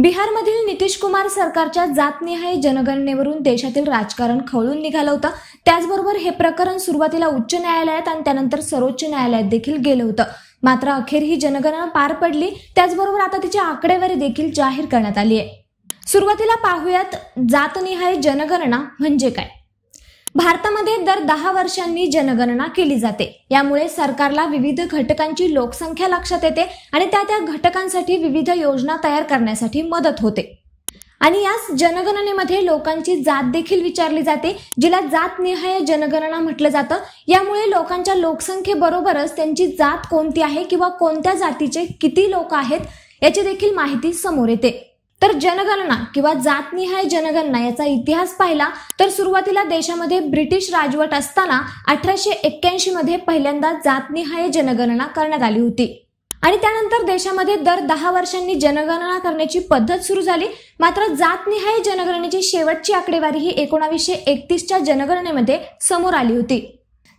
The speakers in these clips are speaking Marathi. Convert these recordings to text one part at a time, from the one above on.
बिहारमधील नितीश कुमार सरकारच्या जातनिहाय जनगणनेवरून देशातील राजकारण खवळून निघालं होतं त्याचबरोबर हे प्रकरण सुरुवातीला उच्च न्यायालयात आणि त्यानंतर सर्वोच्च न्यायालयात देखील गेलं होतं मात्र अखेर ही जनगणना पार पडली त्याचबरोबर आता तिची आकडेवारी देखील जाहीर करण्यात आली आहे सुरुवातीला पाहूयात जातनिहाय जनगणना म्हणजे काय भारतामध्ये दर दहा वर्षांनी जनगणना केली जाते यामुळे सरकारला विविध घटकांची लोकसंख्या लक्षात येते आणि त्या त्या घटकांसाठी विविध योजना तयार करण्यासाठी मदत होते आणि याच जनगणनेमध्ये लोकांची जात देखील विचारली जाते जिला जातनिहाय जनगणना म्हटलं जातं यामुळे लोकांच्या लोकसंख्येबरोबरच त्यांची जात कोणती आहे किंवा कोणत्या जातीचे किती लोक आहेत याची देखील माहिती समोर येते तर जनगणना किंवा जातनिहाय जनगणना याचा इतिहास पाहिला तर सुरुवातीला देशामध्ये ब्रिटिश राजवट असताना अठराशे एक्क्याऐंशी मध्ये पहिल्यांदा जातनिहाय जनगणना करण्यात आली होती आणि त्यानंतर देशामध्ये दर दहा वर्षांनी जनगणना करण्याची पद्धत सुरू झाली मात्र जातनिहाय जनगणनेची शेवटची आकडेवारी ही एकोणावीसशे एकतीसच्या जनगणनेमध्ये समोर आली होती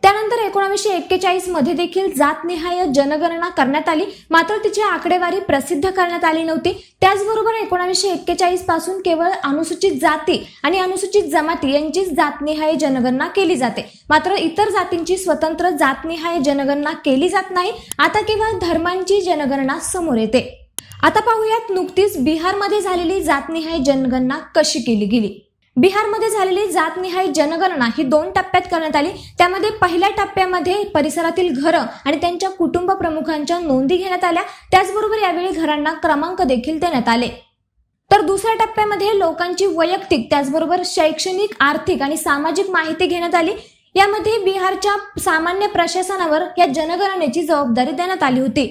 त्यानंतर एकोणीसशे एक्केचाळीस मध्ये देखील जातनिहाय जनगणना करण्यात आली मात्र तिची आकडेवारी प्रसिद्ध करण्यात आली नव्हती त्याचबरोबर एकोणीसशे एक्केचाळीस पासून केवळ अनुसूचित जाती आणि अनुसूचित जमाती यांचीच जातनिहाय जनगणना केली जाते मात्र इतर जातींची स्वतंत्र जातनिहाय जनगणना केली जात नाही आता केवळ धर्मांची जनगणना समोर येते आता पाहूयात नुकतीच बिहारमध्ये झालेली जातनिहाय जनगणना कशी केली गेली बिहारमध्ये झालेली जातनिहाय जनगणना ही दोन टप्प्यात करण्यात आली त्यामध्ये पहिल्या टप्प्यामध्ये परिसरातील घरं आणि त्यांच्या कुटुंब प्रमुखांच्या नोंदी घेण्यात आल्या त्याचबरोबर यावेळी घरांना क्रमांक देखील देण्यात आले तर दुसऱ्या टप्प्यामध्ये लोकांची वैयक्तिक त्याचबरोबर शैक्षणिक आर्थिक आणि सामाजिक माहिती घेण्यात आली यामध्ये बिहारच्या सामान्य प्रशासनावर या जनगणनेची जबाबदारी देण्यात आली होती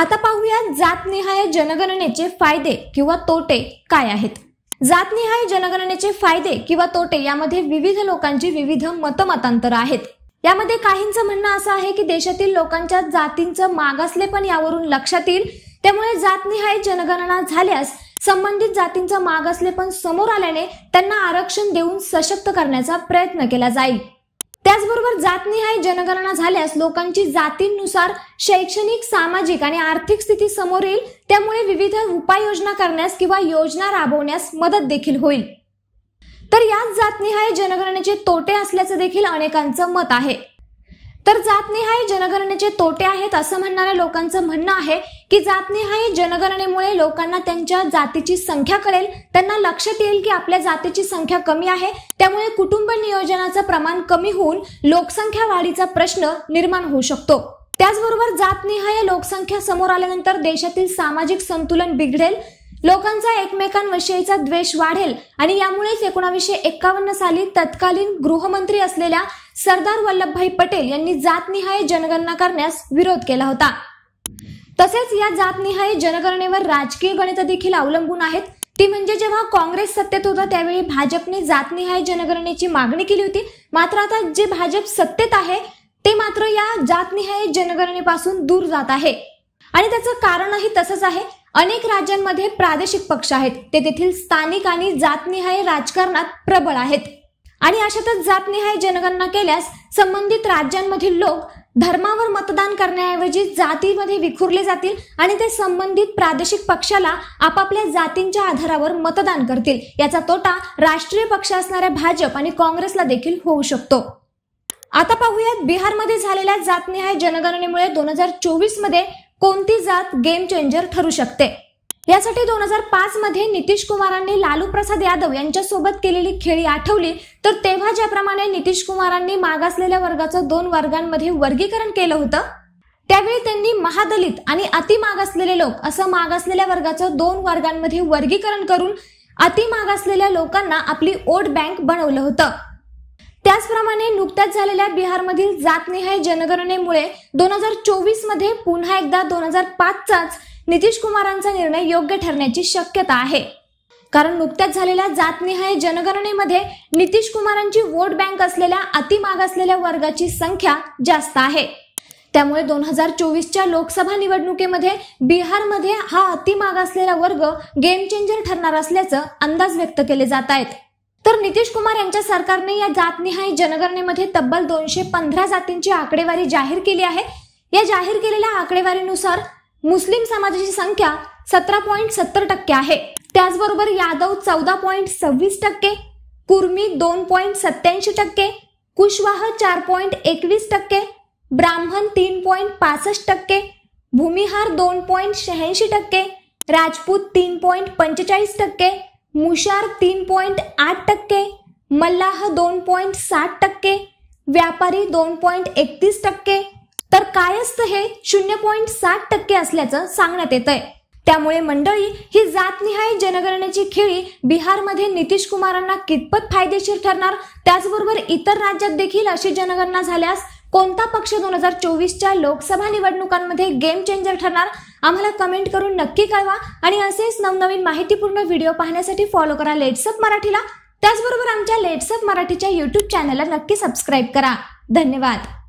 आता पाहूया जातनिहाय जनगणनेचे फायदे किंवा तोटे काय आहेत जातनिहाय जनगणनेचे फायदे किंवा तोटे यामध्ये विविध लोकांची विविध मतमतांतर आहेत यामध्ये काहींचं म्हणणं असं आहे की देशातील लोकांच्या जातींचं मागासले पण यावरून लक्षात येईल त्यामुळे जातनिहाय जनगणना झाल्यास संबंधित जातींचं मागासले पण समोर आल्याने त्यांना आरक्षण देऊन सशक्त करण्याचा प्रयत्न केला जाईल त्याचबरोबर जातनिहाय जनगणना झाल्यास लोकांची जातींनुसार शैक्षणिक सामाजिक आणि आर्थिक स्थिती समोर येईल त्यामुळे विविध उपाययोजना करण्यास किंवा योजना राबवण्यास मदत देखील होईल तर याच जातनिहाय जनगणनेचे तोटे असल्याचं देखील अनेकांचं मत आहे तर जातनिहाय जनगणनेचे तोटे आहेत असं म्हणणाऱ्या लोकांचं म्हणणं आहे की जातनिहाय जनगणनेमुळे लोकांना त्यांच्या जातीची संख्या कळेल त्यांना लक्षात येईल की आपल्या जातीची संख्या कमी आहे त्यामुळे कुटुंब नियोजनाचं प्रमाण कमी होऊन लोकसंख्या वाढीचा प्रश्न निर्माण होऊ शकतो त्याचबरोबर जातनिहाय लोकसंख्या समोर आल्यानंतर देशातील सामाजिक संतुलन बिघडेल लोकांचा एकमेकांविषयीचा द्वेष वाढेल आणि यामुळेच एकोणावीसशे एकावन्न साली तत्कालीन गृहमंत्री असलेल्या सरदार वल्लभभाई पटेल यांनी जातनिहाय जनगणना करण्यास विरोध केला होता तसेच या जातनिहाय जनगणनेवर राजकीय गणित देखील अवलंबून आहेत ती म्हणजे जेव्हा काँग्रेस सत्तेत होता त्यावेळी भाजपने जातनिहाय जनगणनेची मागणी केली होती मात्र आता जे भाजप सत्तेत आहे ते मात्र या जातनिहाय जनगणनेपासून दूर जात आहे आणि त्याचं कारणही तसंच आहे अनेक राज्यांमध्ये प्रादेशिक पक्ष आहेत ते तेथील स्थानिक आणि जातनिहाय राजकारणात प्रबळ आहेत आणि अशातच जातनिहाय जनगणना केल्यास संबंधित राज्यांमधील लोक धर्मावर मतदान करण्याऐवजी जातीमध्ये विखुरले जातील आणि ते संबंधित प्रादेशिक पक्षाला आपापल्या जातींच्या आधारावर मतदान करतील याचा तोटा राष्ट्रीय पक्ष असणाऱ्या भाजप आणि काँग्रेसला देखील होऊ शकतो आता पाहूयात बिहारमध्ये झालेल्या जातनिहाय जनगणनेमुळे दोन हजार चोवीस मध्ये कोणती जात गेम चेंजर ठरू शकते यासाठी दोन हजार पाच मध्ये नितीश कुमारांनी लालू प्रसाद यादव यांच्यासोबत केलेली खेळी आठवली तर तेव्हा ज्याप्रमाणे नितीश कुमारांनी मागासलेल्या वर्गाचं दोन वर्गांमध्ये वर्गीकरण केलं होतं त्यावेळी त्यांनी महादलित आणि अतिमागासलेले लोक असं मागासलेल्या वर्गाचं दोन वर्गांमध्ये वर्गीकरण करून अतिमागासलेल्या लोकांना आपली ओट बँक बनवलं होतं त्याचप्रमाणे नुकत्याच झालेल्या बिहारमधील जातनिहाय जनगणनेमुळे दोन हजार चोवीस मध्ये पुन्हा एकदा दोन हजार पाचचाच नितीश कुमारांचा निर्णय योग्य ठरण्याची शक्यता आहे कारण नुकत्याच झालेल्या जातनिहाय जनगणनेमध्ये नितीश कुमारांची वोट बँक असलेल्या अतिमागासलेल्या वर्गाची संख्या जास्त आहे त्यामुळे दोन हजार चोवीसच्या लोकसभा निवडणुकीमध्ये बिहारमध्ये हा अतिमागासलेला वर्ग गेम चेंजर ठरणार असल्याचं अंदाज व्यक्त केले जात आहेत तर नितीश कुमार यांच्या सरकारने या जातनिहाय जनगणनेमध्ये तब्बल दोनशे पंधरा जातींची आकडेवारी जाहीर केली आहे या जाहीर केलेल्या आकडेवारीनुसार मुस्लिम समाजाची संख्या सतरा पॉईंट सत्तर टक्के आहे त्याचबरोबर यादव चौदा पॉईंट सव्वीस टक्के कुर्मी दोन पॉईंट सत्याऐंशी टक्के कुशवाह चार पॉईंट एकवीस टक्के ब्राह्मण तीन पॉईंट पासष्ट टक्के भूमिहार दोन पॉईंट शहाऐंशी टक्के राजपूत तीन पॉईंट पंचेचाळीस टक्के मुशार तीन पॉईंट आठ टक्के मल्लाह दोन पॉईंट साठ टक्के व्यापारी दोन पॉईंट एकतीस टक्के तर कायस्थ हे शून्य पॉईंट साठ टक्के असल्याचं सांगण्यात येत आहे त्यामुळे मंडळी ही जातनिहाय जनगणनेची खेळी बिहारमध्ये नितीश कुमारांना कितपत फायदेशीर ठरणार त्याचबरोबर इतर राज्यात देखील अशी जनगणना झाल्यास कोणता पक्ष दोन हजार चोवीसच्या लोकसभा निवडणुकांमध्ये गेम चेंजर ठरणार आम्हाला कमेंट करून नक्की कळवा आणि असेच नवनवीन माहितीपूर्ण व्हिडिओ पाहण्यासाठी फॉलो करा लेट्सअप मराठीला त्याचबरोबर आमच्या लेट्सअप मराठीच्या युट्यूब चॅनलला नक्की सबस्क्राईब करा धन्यवाद